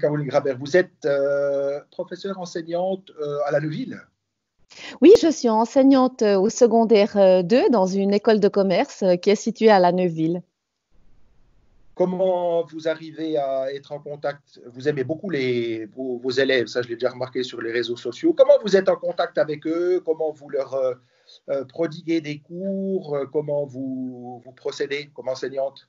Caroline vous êtes euh, professeure enseignante euh, à la Neuville. Oui, je suis enseignante euh, au secondaire 2 dans une école de commerce qui est située à la Neuville. Comment vous arrivez à être en contact Vous aimez beaucoup les, vos, élèves, ça je l'ai déjà remarqué sur les réseaux sociaux. Comment vous êtes en contact avec eux Comment vous leur prodiguez des cours Comment vous procédez comme enseignante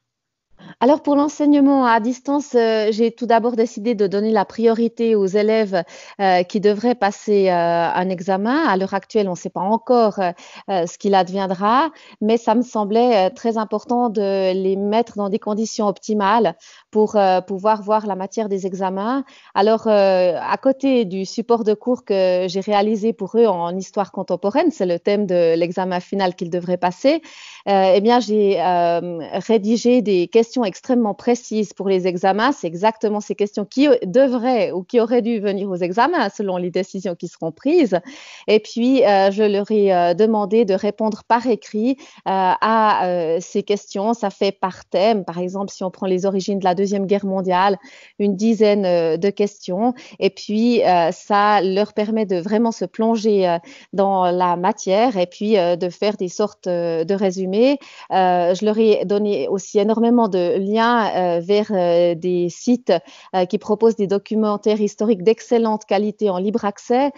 alors pour l'enseignement à distance, euh, j'ai tout d'abord décidé de donner la priorité aux élèves euh, qui devraient passer euh, un examen. À l'heure actuelle, on ne sait pas encore ce qu'il adviendra, mais ça me semblait très important de les mettre dans des conditions optimales pour euh, pouvoir voir la matière des examens. Alors, euh, à côté du support de cours que j'ai réalisé pour eux en histoire contemporaine, c'est le thème de l'examen final qu'ils devraient passer, euh, eh bien, j'ai euh, rédigé des questions extrêmement précises pour les examens. C'est exactement ces questions qui devraient ou qui auraient dû venir aux examens selon les décisions qui seront prises. Et puis, je leur ai demandé de répondre par écrit à ces questions. Ça fait par thème. Par exemple, si on prend les origines de la deuxième Deuxième Guerre mondiale, une dizaine euh, de questions. Et puis, euh, ça leur permet de vraiment se plonger euh, dans la matière et puis de faire des sortes de résumés. je leur ai donné aussi énormément de liens vers des sites qui proposent des documentaires historiques d'excellente qualité en libre accès,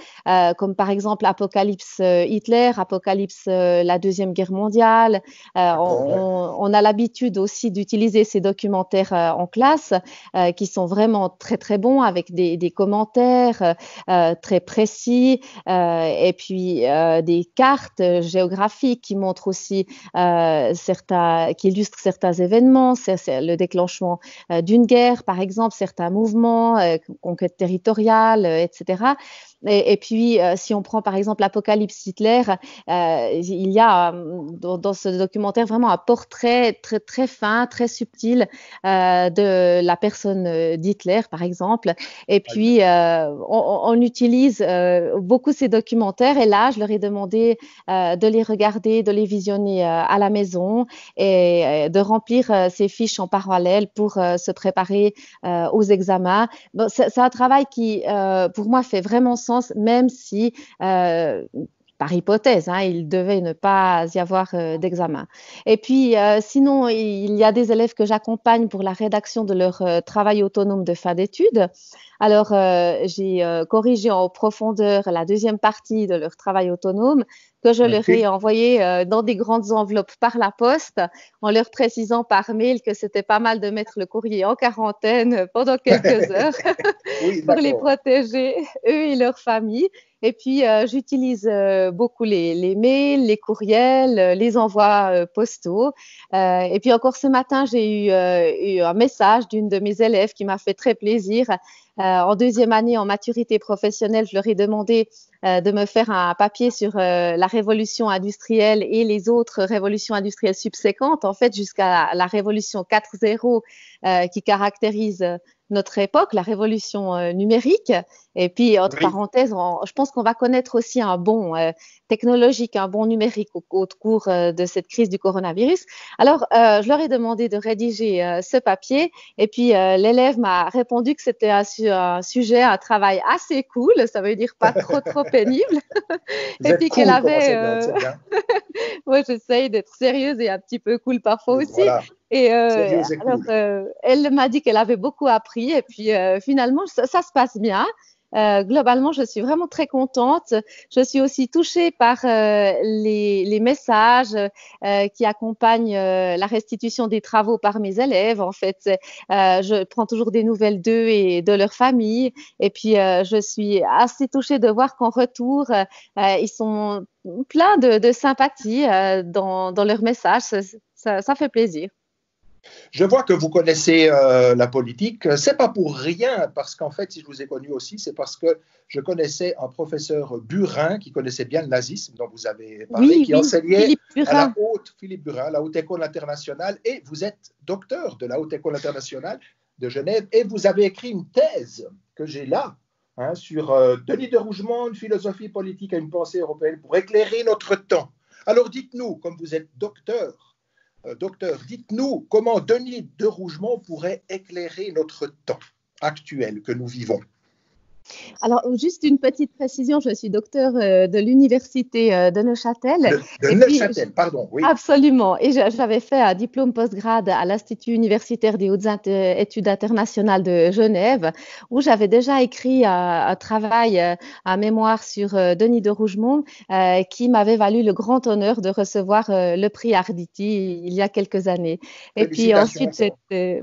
comme par exemple Apocalypse Hitler, Apocalypse la Deuxième Guerre mondiale. on, a l'habitude aussi d'utiliser ces documentaires en classe. Euh, qui sont vraiment très très bons avec des, commentaires euh, très précis euh, et puis des cartes géographiques qui montrent aussi certains, qui illustrent certains événements, c'est, le déclenchement d'une guerre par exemple, certains mouvements, conquête territoriale, etc. Et, puis, euh, si on prend par exemple l'Apocalypse Hitler, euh, il y a euh, dans, ce documentaire vraiment un portrait très, très fin, très subtil de la personne d'Hitler, par exemple. Et puis, on, utilise beaucoup ces documentaires. Et là, je leur ai demandé de les regarder, de les visionner à la maison et de remplir ces fiches en parallèle pour se préparer aux examens. c'est, un travail qui, pour moi, fait vraiment même si euh, par hypothèse, hein, il devait ne pas y avoir euh, d'examen. Et puis, euh, sinon, il y a des élèves que j'accompagne pour la rédaction de leur travail autonome de fin d'études. Alors, j'ai corrigé en profondeur la deuxième partie de leur travail autonome que je leur ai envoyé euh, dans des grandes enveloppes par la poste, en leur précisant par mail que c'était pas mal de mettre le courrier en quarantaine euh, pendant quelques heures pour les protéger, eux et leur famille. Et puis, euh, j'utilise beaucoup les, mails, les courriels, les envois postaux. et puis, encore ce matin, j'ai eu un message d'une de mes élèves qui m'a fait très plaisir euh, en deuxième année en maturité professionnelle, je leur ai demandé euh, de me faire un papier sur euh, la révolution industrielle et les autres révolutions industrielles subséquentes, en fait, jusqu'à la révolution 4.0 qui caractérise notre époque, la révolution euh, numérique. Et puis, entre parenthèses, je pense qu'on va connaître aussi un bon euh, technologique, un bon numérique au, cours euh, de cette crise du coronavirus. Alors, je leur ai demandé de rédiger ce papier. Et puis, l'élève m'a répondu que c'était un, sujet, un travail assez cool. Ça veut dire pas trop, trop pénible. et puis qu'elle avait... Hein. Moi, j'essaye d'être sérieuse et un petit peu cool parfois aussi. Et euh, alors, euh, elle m'a dit qu'elle avait beaucoup appris et puis euh, finalement, ça, ça, se passe bien. Euh, globalement, je suis vraiment très contente. Je suis aussi touchée par les, les, messages qui accompagnent la restitution des travaux par mes élèves. En fait, je prends toujours des nouvelles d'eux et de leur famille. Et puis, je suis assez touchée de voir qu'en retour, ils sont pleins de, de sympathie dans, dans leurs messages. Ça, ça fait plaisir. Je vois que vous connaissez euh, la politique. C'est pas pour rien, parce qu'en fait, si je vous ai connu aussi, c'est parce que je connaissais un professeur Burin qui connaissait bien le nazisme, dont vous avez parlé, qui enseignait à la haute la haute école internationale, et vous êtes docteur de la haute école internationale de Genève, et vous avez écrit une thèse que j'ai là. Hein, sur euh, Denis de Rougemont, une philosophie politique et une pensée européenne pour éclairer notre temps. Alors dites-nous, comme vous êtes docteur euh, docteur, dites-nous comment Denis de Rougemont pourrait éclairer notre temps actuel que nous vivons. Alors, juste une petite précision, je suis docteur euh, de l'Université euh, de Neuchâtel. de, Neuchâtel, pardon, oui. Absolument. Et j'avais fait un diplôme postgrade à l'Institut universitaire des hautes études internationales de Genève, où j'avais déjà écrit un, travail, euh, un mémoire sur Denis de Rougemont, qui m'avait valu le grand honneur de recevoir le prix Arditi il y a quelques années. Et puis ensuite,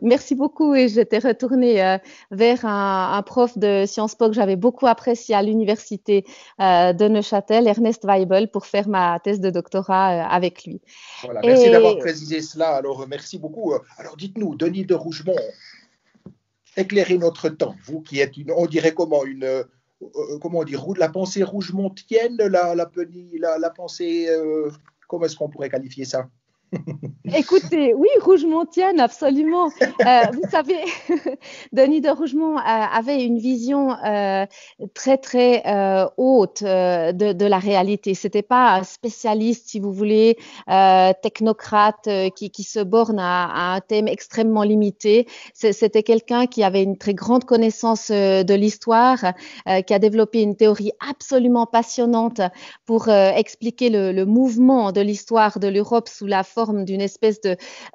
merci beaucoup, et j'étais retournée vers un, prof de Sciences Po j'avais beaucoup apprécié à l'université euh, de Neuchâtel, Ernest Weibel, pour faire ma thèse de doctorat euh, avec lui. merci d'avoir précisé cela. Alors, euh, merci beaucoup. Alors, dites-nous, Denis de Rougemont, éclairez notre temps. Vous qui êtes, une, on dirait comment, une, comment on dit, la pensée rougemontienne, la, la pensée, comment est-ce qu'on pourrait qualifier ça Écoutez, oui, Rougemontienne, absolument. Euh, vous savez, Denis de Rougemont euh, avait une vision euh, très, très haute de, la réalité. C'était pas un spécialiste, si vous voulez, technocrate qui, se borne à, un thème extrêmement limité. C'était quelqu'un qui avait une très grande connaissance de l'histoire, qui a développé une théorie absolument passionnante pour expliquer le, le mouvement de l'histoire de l'Europe sous la forme d'une espèce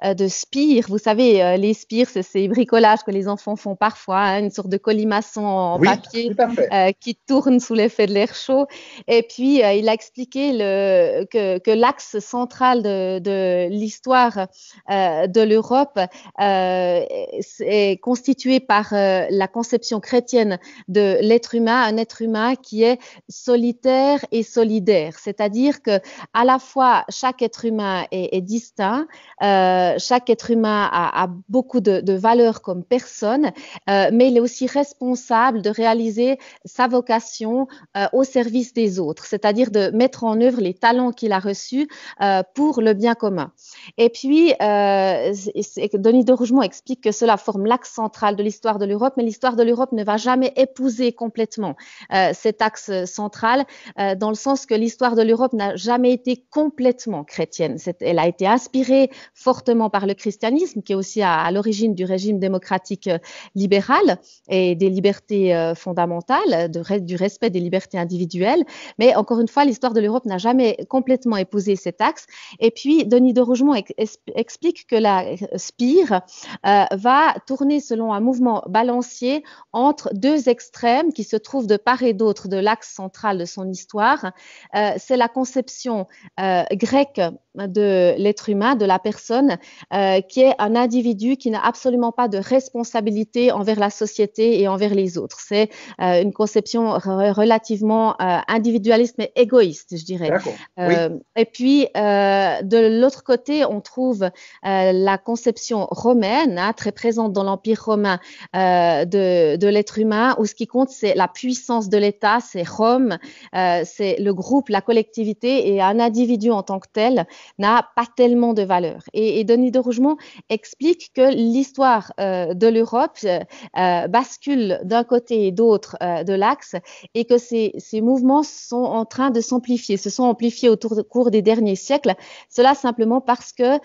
euh, de, spire. Vous savez, euh, les spires, c'est ces bricolages que les enfants font parfois, hein, une sorte de colimaçon en papier euh, qui tourne sous l'effet de l'air chaud. Et puis, il a expliqué le, que, l'axe central de, l'histoire de l'Europe est constitué par la conception chrétienne de l'être humain, un être humain qui est solitaire et solidaire, c'est-à-dire que à la fois chaque être humain est, est distinct. Euh, chaque être humain a, beaucoup de, valeurs comme personne, euh, mais il est aussi responsable de réaliser sa vocation euh, au service des autres, c'est-à-dire de mettre en œuvre les talents qu'il a reçus pour le bien commun. Et puis, Denis de Rougemont explique que cela forme l'axe central de l'histoire de l'Europe, mais l'histoire de l'Europe ne va jamais épouser complètement cet axe central, dans le sens que l'histoire de l'Europe n'a jamais été complètement chrétienne. Elle a été inspiré fortement par le christianisme, qui est aussi à, l'origine du régime démocratique euh, libéral et des libertés euh, fondamentales, de, du respect des libertés individuelles. Mais encore une fois, l'histoire de l'Europe n'a jamais complètement épousé cet axe. Et puis, Denis de Rougemont explique que la euh, spire va tourner selon un mouvement balancier entre deux extrêmes qui se trouvent de part et d'autre de l'axe central de son histoire. C'est la conception grecque de l'être humain, de la personne, euh, qui est un individu qui n'a absolument pas de responsabilité envers la société et envers les autres. C'est euh, une conception relativement euh, individualiste mais égoïste, je dirais. Et puis, de l'autre côté, on trouve la conception romaine, hein, très présente dans l'Empire romain de, de l'être humain, où ce qui compte, c'est la puissance de l'État, c'est Rome, c'est le groupe, la collectivité, et un individu en tant que tel n'a pas tellement de valeur. Et, Denis de Rougemont explique que l'histoire euh, de l'Europe euh, euh, bascule d'un côté et d'autre de l'axe et que ces, mouvements sont en train de s'amplifier, se sont amplifiés au cours des derniers siècles. Cela simplement parce que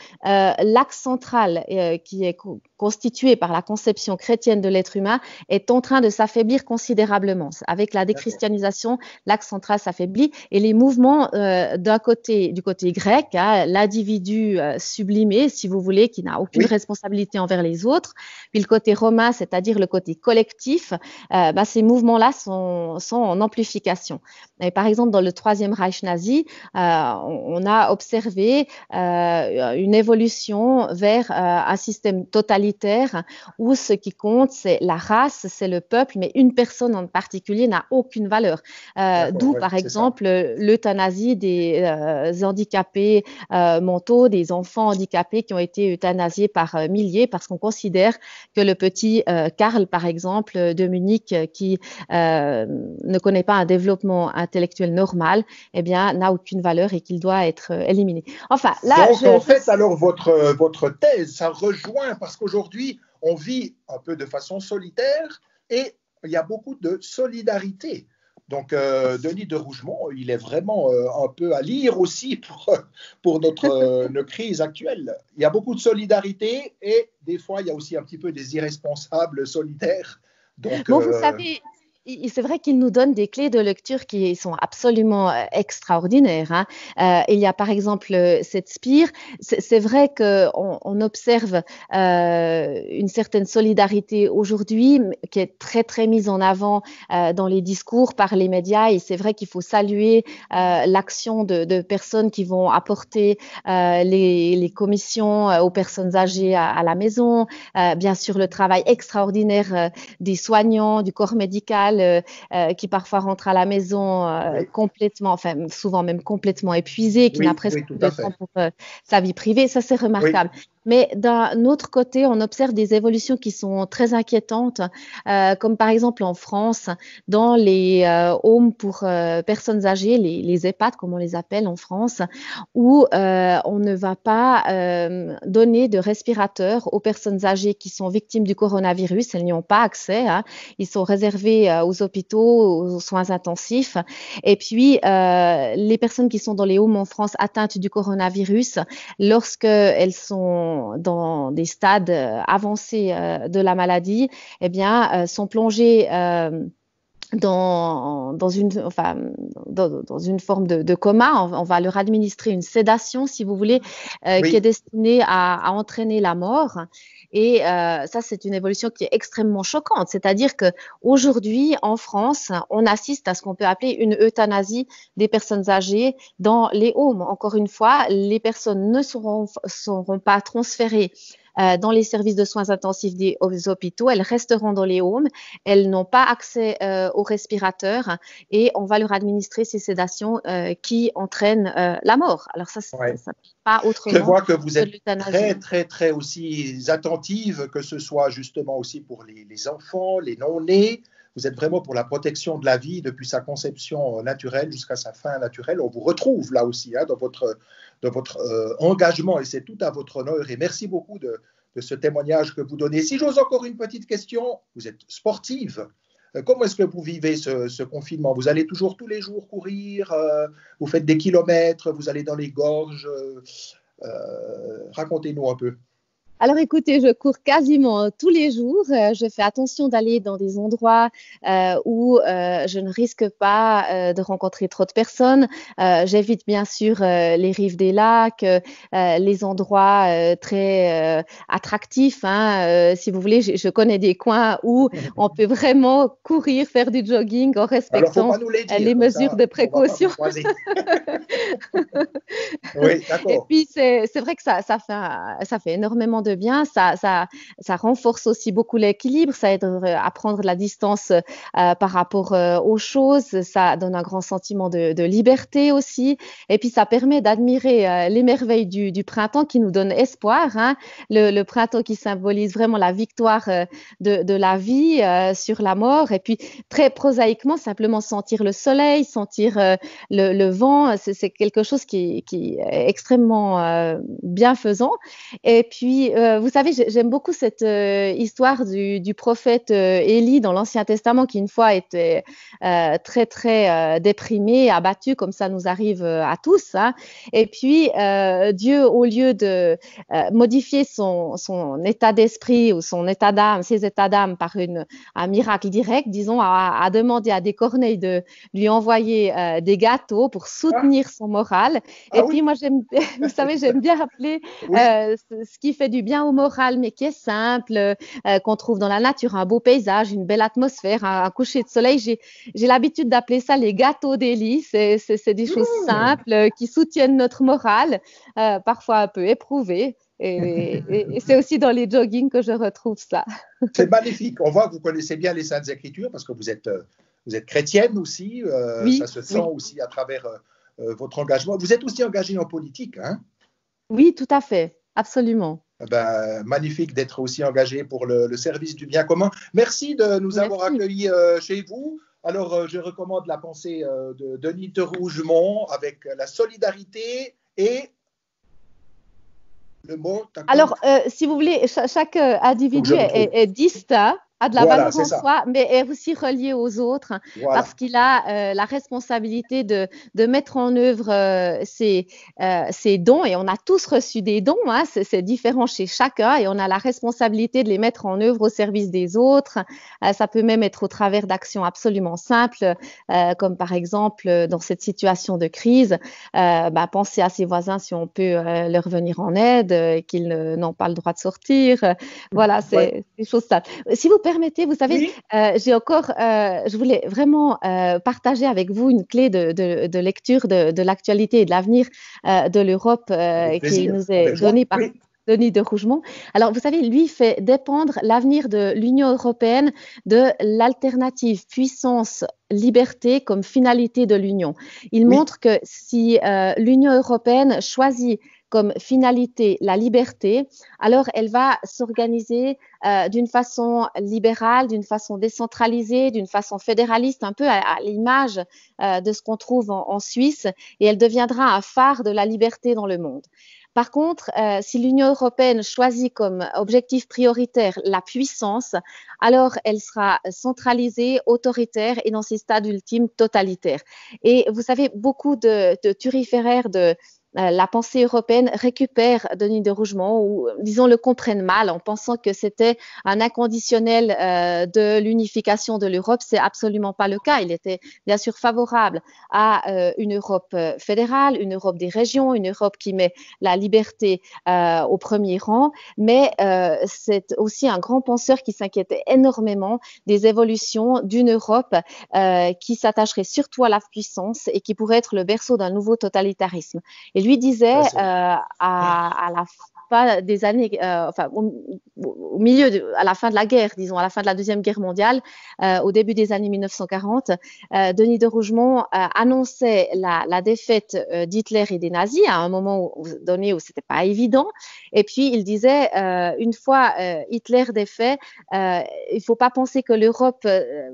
l'axe central qui est constituée par la conception chrétienne de l'être humain est en train de s'affaiblir considérablement. Avec la déchristianisation, l'axe central s'affaiblit et les mouvements euh, d'un côté, du côté grec, hein, l'individu euh, sublimé, si vous voulez, qui n'a aucune responsabilité envers les autres, puis le côté romain, c'est-à-dire le côté collectif, euh, bah, ces mouvements-là sont, en amplification. Et par exemple, dans le troisième Reich nazi, on, a observé une évolution vers un système totalitaire où ce qui compte, c'est la race, c'est le peuple, mais une personne en particulier n'a aucune valeur. Euh, d'où, par exemple, l'euthanasie des euh, handicapés euh, mentaux, des enfants handicapés qui ont été euthanasiés par milliers parce qu'on considère que le petit Karl, par exemple, de Munich, qui ne connaît pas un développement intellectuel normal, eh bien, n'a aucune valeur et qu'il doit être éliminé. Enfin, là, Donc, en fait, alors, votre, votre thèse, ça rejoint parce qu'aujourd'hui, Aujourd'hui, on vit un peu de façon solitaire et il y a beaucoup de solidarité. Donc, euh, Denis de Rougemont, il est vraiment euh, un peu à lire aussi pour, pour euh, notre crise actuelle. Il y a beaucoup de solidarité et des fois, il y a aussi un petit peu des irresponsables solitaires. Donc, bon, vous savez, c'est vrai qu'il nous donne des clés de lecture qui sont absolument euh, extraordinaires. Hein. Euh, il y a par exemple euh, cette spire. C'est vrai qu'on on observe une certaine solidarité aujourd'hui qui est très très mise en avant dans les discours par les médias. Et c'est vrai qu'il faut saluer l'action de, personnes qui vont apporter les, commissions aux personnes âgées à la maison. bien sûr, le travail extraordinaire des soignants, du corps médical euh, euh, qui parfois rentre à la maison euh, complètement, enfin souvent même complètement épuisé, qui n'a presque plus de temps pour sa vie privée. Ça, c'est remarquable. Mais d'un autre côté, on observe des évolutions qui sont très inquiétantes, euh, comme par exemple en France, dans les euh, homes pour euh, personnes âgées, les, les, EHPAD, comme on les appelle en France, où euh, on ne va pas donner de respirateurs aux personnes âgées qui sont victimes du coronavirus. Elles n'y ont pas accès. Hein. Ils sont réservés aux hôpitaux, aux soins intensifs. Et puis, les personnes qui sont dans les homes en France atteintes du coronavirus, lorsqu'elles sont dans des stades euh, avancés euh, de la maladie, eh bien, euh, sont plongés dans, dans une, enfin, dans, une forme de, coma. On, va leur administrer une sédation, si vous voulez, euh, qui est destinée à, entraîner la mort. Et euh, ça, c'est une évolution qui est extrêmement choquante. C'est-à-dire que aujourd'hui, en France, on assiste à ce qu'on peut appeler une euthanasie des personnes âgées dans les homes. Encore une fois, les personnes ne seront, seront pas transférées euh, dans les services de soins intensifs des hôpitaux. Elles resteront dans les homes. Elles n'ont pas accès euh, aux respirateurs et on va leur administrer ces sédations euh, qui entraînent la mort. Alors ça, c'est pas autrement. Je vois que vous êtes très, très, très aussi attentive, que ce soit justement aussi pour les, enfants, les non-nés. Vous êtes vraiment pour la protection de la vie depuis sa conception naturelle jusqu'à sa fin naturelle. On vous retrouve là aussi hein, dans votre de votre euh, engagement et c'est tout à votre honneur. Et merci beaucoup de, ce témoignage que vous donnez. Si j'ose encore une petite question, vous êtes sportive. Euh, comment est-ce que vous vivez ce, confinement Vous allez toujours tous les jours courir, euh, vous faites des kilomètres, vous allez dans les gorges. Racontez-nous un peu. Alors écoutez, je cours quasiment euh, tous les jours. Euh, je fais attention d'aller dans des endroits euh, où je ne risque pas de rencontrer trop de personnes. J'évite bien sûr les rives des lacs, les endroits très attractifs. Hein. si vous voulez, je, connais des coins où on peut vraiment courir, faire du jogging en respectant les, mesures de précaution. oui, Et puis c'est vrai que ça, fait, ça fait énormément de bien. Ça, ça, ça renforce aussi beaucoup l'équilibre, ça aide euh, à prendre la distance euh, par rapport euh, aux choses, ça donne un grand sentiment de, liberté aussi. Et puis ça permet d'admirer les merveilles du, printemps qui nous donne espoir. Hein. Le, printemps qui symbolise vraiment la victoire de, la vie sur la mort. Et puis très prosaïquement, simplement sentir le soleil, sentir le, vent, c'est quelque chose qui, qui est extrêmement bienfaisant. Et puis euh, vous savez, j'aime beaucoup cette euh, histoire du, prophète euh, Élie dans l'Ancien Testament qui une fois était très très déprimé, abattu, comme ça nous arrive à tous. Hein. Et puis Dieu, au lieu de modifier son, son état d'esprit ou son état d'âme, ses états d'âme par une, un miracle direct, disons, a, demandé à des corneilles de lui envoyer des gâteaux pour soutenir son moral. Ah, ah Et puis moi, j'aime, vous savez, j'aime bien rappeler ce qui fait du bien au moral, mais qui est simple, euh, qu'on trouve dans la nature, un beau paysage, une belle atmosphère, un, coucher de soleil. J'ai l'habitude d'appeler ça les gâteaux délices. C'est des choses mmh. simples qui soutiennent notre morale, euh, parfois un peu éprouvée. Et, c'est aussi dans les joggings que je retrouve ça. C'est magnifique. On voit que vous connaissez bien les Saintes Écritures parce que vous êtes, euh, vous êtes chrétienne aussi. ça se sent aussi à travers votre engagement. Vous êtes aussi engagée en politique. Hein oui, tout à fait. Absolument. Eh ben, magnifique d'être aussi engagé pour le, service du bien commun. Merci de nous avoir accueillis euh, chez vous. Alors, euh, je recommande la pensée euh, de Denis de Rougemont avec la solidarité et le mot. Alors, si vous voulez, chaque individu est, est, distinct a ah, de la valeur en soi, mais est aussi relié aux autres parce qu'il a euh, la responsabilité de, de, mettre en œuvre euh, ses, euh, ses, dons. Et on a tous reçu des dons, hein, c'est différent chez chacun et on a la responsabilité de les mettre en œuvre au service des autres. ça peut même être au travers d'actions absolument simples, comme par exemple dans cette situation de crise, bah, penser à ses voisins si on peut leur venir en aide et qu'ils n'ont pas le droit de sortir. Voilà, c'est des choses simples. Si vous permettez, vous savez, euh, j'ai encore, euh, je voulais vraiment euh, partager avec vous une clé de, lecture de, l'actualité et de l'avenir de l'Europe qui nous est donnée par. Denis de Rougemont. Alors, vous savez, lui fait dépendre l'avenir de l'Union européenne de l'alternative puissance liberté comme finalité de l'Union. Il montre que si l'Union européenne choisit comme finalité la liberté, alors elle va s'organiser euh, d'une façon libérale, d'une façon décentralisée, d'une façon fédéraliste, un peu à, l'image euh, de ce qu'on trouve en, en Suisse, et elle deviendra un phare de la liberté dans le monde. Par contre, euh, si l'Union européenne choisit comme objectif prioritaire la puissance, alors elle sera centralisée, autoritaire et dans ses stades ultimes totalitaires. Et vous savez, beaucoup de, de turiféraires de, euh, la pensée européenne récupère Denis de Rougemont ou euh, disons le comprennent mal en pensant que c'était un inconditionnel euh, de l'unification de l'Europe. C'est absolument pas le cas. Il était bien sûr favorable à une Europe fédérale, une Europe des régions, une Europe qui met la liberté au premier rang, mais c'est aussi un grand penseur qui s'inquiétait énormément des évolutions d'une Europe qui s'attacherait surtout à la puissance et qui pourrait être le berceau d'un nouveau totalitarisme lui disait euh, à, la fin des années, euh, enfin au, milieu, à la fin de la guerre, disons, à la fin de la deuxième guerre mondiale, euh, au début des années 1940, Denis de Rougemont annonçait la, défaite d'Hitler et des nazis à un moment donné où c'était pas évident. Et puis il disait, une fois Hitler défait, il faut pas penser que l'Europe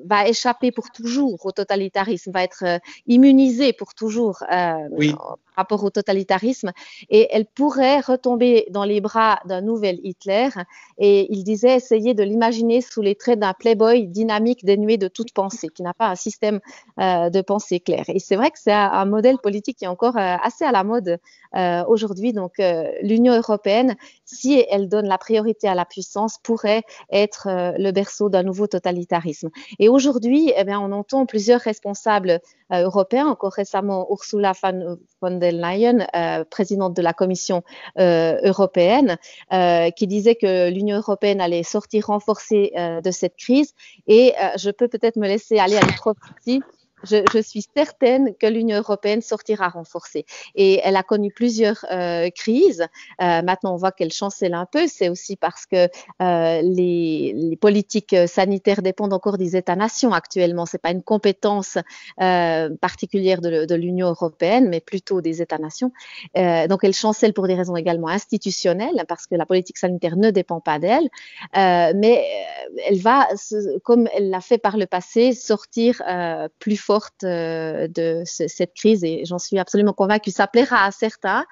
va échapper pour toujours au totalitarisme, va être immunisée pour toujours. oui rapport au totalitarisme et elle pourrait retomber dans les bras d'un nouvel Hitler. Et il disait essayer de l'imaginer sous les traits d'un playboy dynamique dénué de toute pensée, qui n'a pas un système euh, de pensée clair. Et c'est vrai que c'est un, modèle politique qui est encore euh, assez à la mode euh, aujourd'hui. Donc l'Union européenne, si elle donne la priorité à la puissance, pourrait être le berceau d'un nouveau totalitarisme. Et aujourd'hui, eh bien, on entend plusieurs responsables européens, encore récemment Ursula von der Lyon, euh, présidente de la Commission euh, européenne, euh, qui disait que l'Union européenne allait sortir renforcée de cette crise. Et je peux peut-être me laisser aller à l'électrophobie je, je, suis certaine que l'Union européenne sortira renforcée. Et elle a connu plusieurs euh, crises. Euh, maintenant, on voit qu'elle chancelle un peu. C'est aussi parce que euh, les, les, politiques sanitaires dépendent encore des États-nations actuellement. C'est pas une compétence particulière de, de l'Union européenne, mais plutôt des États-nations. donc, elle chancelle pour des raisons également institutionnelles, parce que la politique sanitaire ne dépend pas d'elle. mais elle va, comme elle l'a fait par le passé, sortir plus fort euh, de cette crise et j'en suis absolument convaincue. Ça plaira à certains.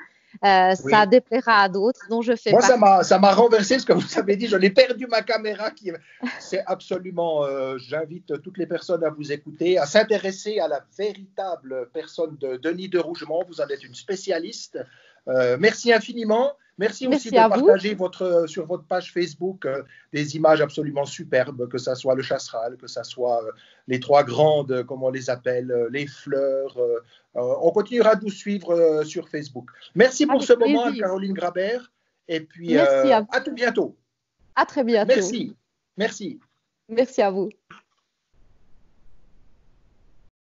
Euh, ça déplaira à d'autres, dont je fais Moi, ça m'a renversé ce que vous avez dit. Je l'ai perdu ma caméra. Qui... C'est absolument. Euh, j'invite toutes les personnes à vous écouter, à s'intéresser à la véritable personne de Denis de Rougemont. Vous en êtes une spécialiste. Euh, merci infiniment. Merci, aussi de partager euh, sur votre page Facebook euh, des images absolument superbes, que ce soit le chasseral, que ce soit les trois grandes, comme on les appelle, les fleurs. on continuera de vous suivre sur Facebook. Merci pour ce moment, Caroline Grabert. Et puis, à, à tout bientôt. À très bientôt. Merci. Merci. Merci à vous.